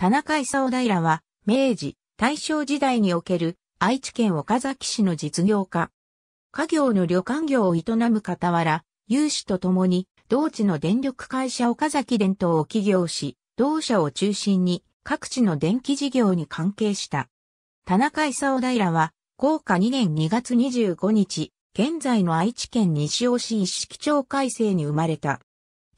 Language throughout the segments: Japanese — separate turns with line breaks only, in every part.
田中勲平は、明治、大正時代における愛知県岡崎市の実業家。家業の旅館業を営む傍ら、有志と共に、同地の電力会社岡崎電灯を起業し、同社を中心に各地の電気事業に関係した。田中勲平は、高下2年2月25日、現在の愛知県西尾市一式町改正に生まれた。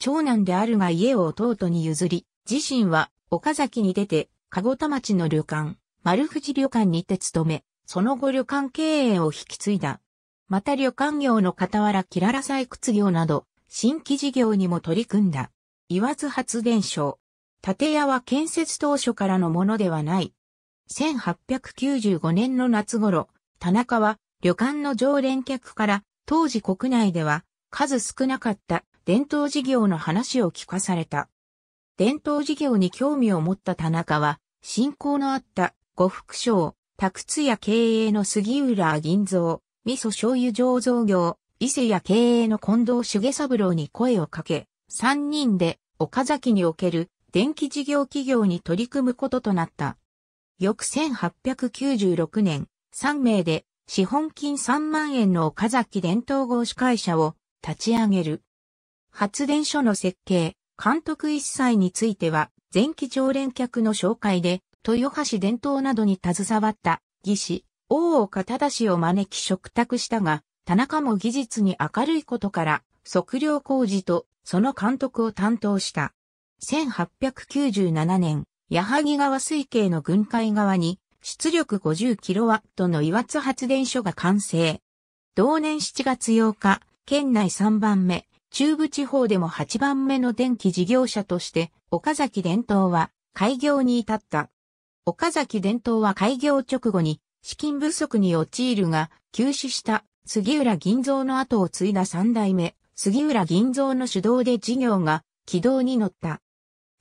長男であるが家を弟に譲り、自身は岡崎に出て、籠田町の旅館、丸藤旅館にて勤め、その後旅館経営を引き継いだ。また旅館業の傍らキララ採掘業など、新規事業にも取り組んだ。言わず発電所。建屋は建設当初からのものではない。1895年の夏頃、田中は旅館の常連客から当時国内では数少なかった伝統事業の話を聞かされた。伝統事業に興味を持った田中は、信仰のあった呉服商、宅津屋経営の杉浦銀蔵、味噌醤油醸造業、伊勢屋経営の近藤重三郎に声をかけ、三人で岡崎における電気事業企業に取り組むこととなった。翌1896年、3名で資本金3万円の岡崎伝統合資会社を立ち上げる。発電所の設計、監督一切については、前期常連客の紹介で、豊橋伝統などに携わった、技師、大岡忠を招き嘱託したが、田中も技術に明るいことから、測量工事と、その監督を担当した。1897年、矢作川水系の軍海側に、出力 50kW の岩津発電所が完成。同年7月8日、県内3番目、中部地方でも8番目の電気事業者として、岡崎伝統は開業に至った。岡崎伝統は開業直後に資金不足に陥るが、休止した杉浦銀蔵の後を継いだ三代目、杉浦銀蔵の主導で事業が軌道に乗った。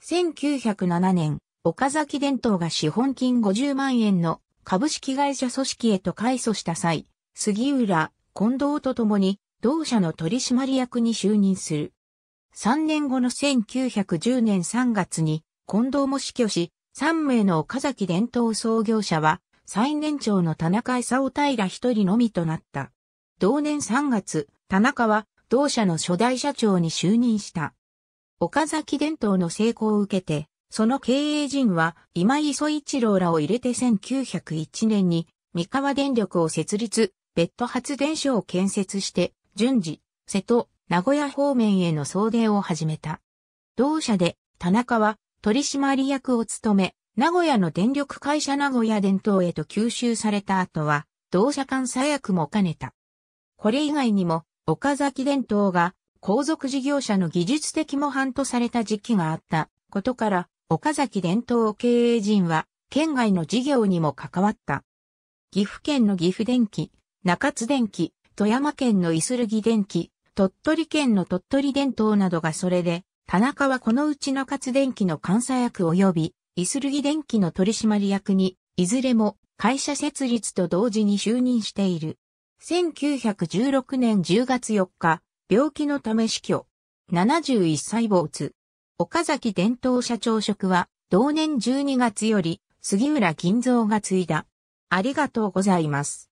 1907年、岡崎伝統が資本金50万円の株式会社組織へと改組した際、杉浦、近藤と共に同社の取締役に就任する。3年後の1910年3月に近藤も死去し、3名の岡崎伝統創業者は最年長の田中勲平一人のみとなった。同年3月、田中は同社の初代社長に就任した。岡崎伝統の成功を受けて、その経営陣は今井磯一郎らを入れて1901年に三河電力を設立、別途発電所を建設して順次、瀬戸、名古屋方面への送迎を始めた。同社で、田中は取締役を務め、名古屋の電力会社名古屋電灯へと吸収された後は、同社間最役も兼ねた。これ以外にも、岡崎電灯が後続事業者の技術的模範とされた時期があったことから、岡崎灯を経営陣は、県外の事業にも関わった。岐阜県の岐阜電機、中津電機、富山県のイスルギ電機、鳥取県の鳥取電灯などがそれで、田中はこのうちの勝電機の監査役及び、イスルギ電機の取締役に、いずれも会社設立と同時に就任している。1916年10月4日、病気のため死去。71歳没。岡崎伝統社長職は、同年12月より、杉浦銀蔵が継いだ。ありがとうございます。